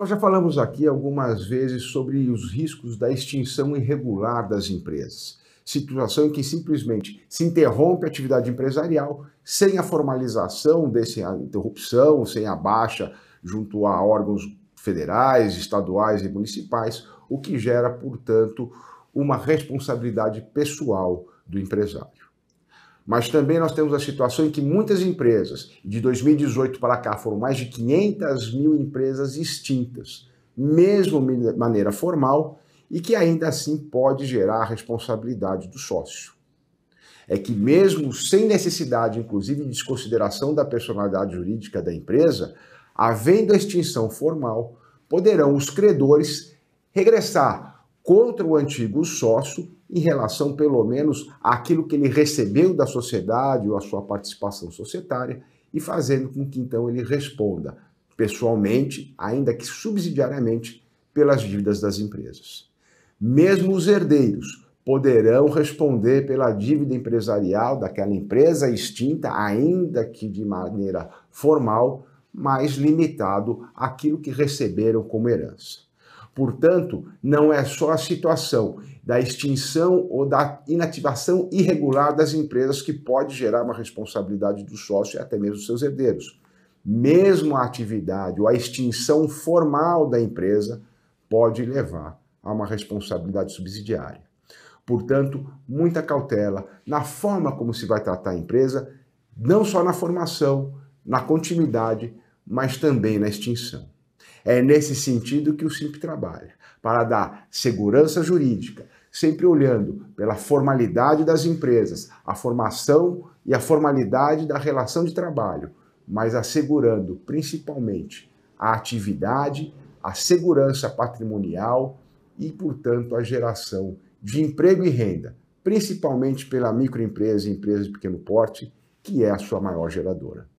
Nós já falamos aqui algumas vezes sobre os riscos da extinção irregular das empresas, situação em que simplesmente se interrompe a atividade empresarial sem a formalização dessa interrupção, sem a baixa junto a órgãos federais, estaduais e municipais, o que gera, portanto, uma responsabilidade pessoal do empresário. Mas também nós temos a situação em que muitas empresas, de 2018 para cá, foram mais de 500 mil empresas extintas, mesmo de maneira formal, e que ainda assim pode gerar a responsabilidade do sócio. É que, mesmo sem necessidade, inclusive, de desconsideração da personalidade jurídica da empresa, havendo a extinção formal, poderão os credores regressar contra o antigo sócio em relação, pelo menos, àquilo que ele recebeu da sociedade ou à sua participação societária, e fazendo com que então ele responda pessoalmente, ainda que subsidiariamente, pelas dívidas das empresas. Mesmo os herdeiros poderão responder pela dívida empresarial daquela empresa extinta, ainda que de maneira formal, mas limitado àquilo que receberam como herança. Portanto, não é só a situação da extinção ou da inativação irregular das empresas que pode gerar uma responsabilidade do sócio e até mesmo dos seus herdeiros. Mesmo a atividade ou a extinção formal da empresa pode levar a uma responsabilidade subsidiária. Portanto, muita cautela na forma como se vai tratar a empresa, não só na formação, na continuidade, mas também na extinção. É nesse sentido que o SIMP trabalha, para dar segurança jurídica, sempre olhando pela formalidade das empresas, a formação e a formalidade da relação de trabalho, mas assegurando principalmente a atividade, a segurança patrimonial e, portanto, a geração de emprego e renda, principalmente pela microempresa e empresa de pequeno porte, que é a sua maior geradora.